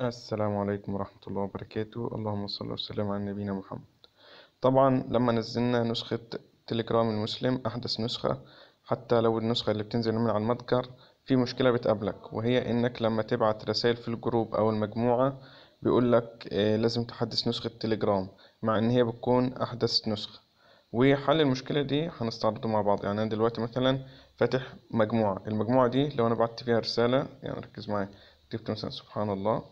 السلام عليكم ورحمة الله وبركاته اللهم صل وسلم على نبينا محمد طبعا لما نزلنا نسخة تليجرام المسلم أحدث نسخة حتى لو النسخة اللي بتنزل من على المتجر في مشكلة بتقابلك وهي إنك لما تبعت رسائل في الجروب أو المجموعة بيقولك آه، لازم تحدث نسخة تليجرام مع إن هي بتكون أحدث نسخة وحل المشكلة دي هنستعرضه مع بعض يعني أنا دلوقتي مثلا فاتح مجموعة المجموعة دي لو أنا بعت فيها رسالة يعني ركز معايا كتبت مثلا سبحان الله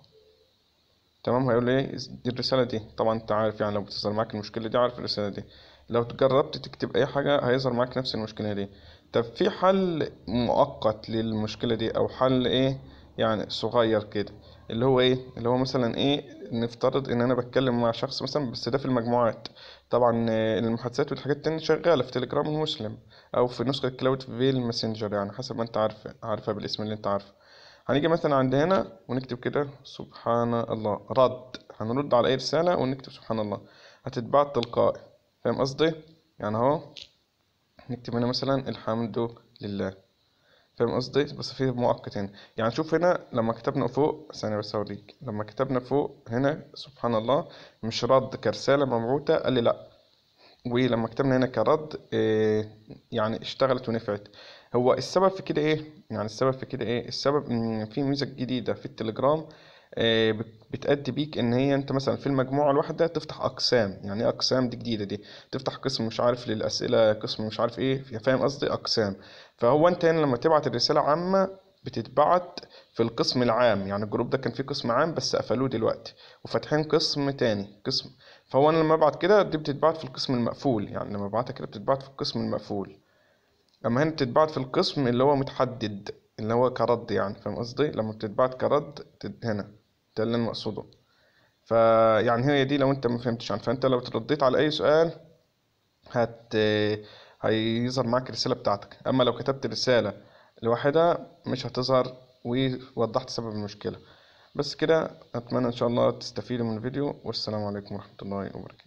تمام هيقول لي ايه دي الرساله دي طبعا انت عارف يعني لو بتظهر معاك المشكله دي عارف الرساله دي لو جربت تكتب اي حاجه هيظهر معاك نفس المشكله دي طب في حل مؤقت للمشكله دي او حل ايه يعني صغير كده اللي هو ايه اللي هو مثلا ايه نفترض ان انا بتكلم مع شخص مثلا بس ده في المجموعات طبعا المحادثات والحاجات التانية شغالة في تليجرام المسلم او في نسخة كلاود في الماسنجر يعني حسب ما انت عارف عارفها بالاسم اللي انت عارفه هنيجي مثلا عند هنا ونكتب كده سبحان الله رد هنرد على اي رسالة ونكتب سبحان الله هتتبعت تلقائي فاهم قصدي يعني اهو نكتب هنا مثلا الحمد لله فاهم قصدي بس في مؤقت هنا يعني شوف هنا لما كتبنا فوق ثانية بس اوريك لما كتبنا فوق هنا سبحان الله مش رد كرسالة مبعوثة قال لي لأ ولما كتبنا هنا كرد إيه، يعني اشتغلت ونفعت هو السبب في كده ايه يعني السبب في كده ايه السبب ان في ميزه جديده في التليجرام آه، بتأدي بيك ان هي انت مثلا في المجموعه الواحده تفتح اقسام يعني ايه اقسام دي جديده دي تفتح قسم مش عارف للاسئله قسم مش عارف ايه فاهم قصدي اقسام فهو انت هنا لما تبعت الرساله عامه بتتبعت في القسم العام يعني الجروب ده كان فيه قسم عام بس قفلوه دلوقتي وفاتحين قسم تاني قسم فهو انا لما ابعت كده دي بتتبعت في القسم المقفول يعني لما ابعتها كده بتتبعت في القسم المقفول لما هنا بتتبعت في القسم اللي هو متحدد اللي هو كرد يعني فاهم قصدي لما بتتبعت كرد هنا ده اللي انا مقصوده فيعني هي دي لو انت ما فهمتش يعني فانت لو ترديت على اي سؤال هت هيظهر معاك الرسالة بتاعتك اما لو كتبت رسالة لوحدها مش هتظهر ووضحت سبب المشكلة بس كده اتمنى ان شاء الله تستفيدوا من الفيديو والسلام عليكم ورحمة الله وبركاته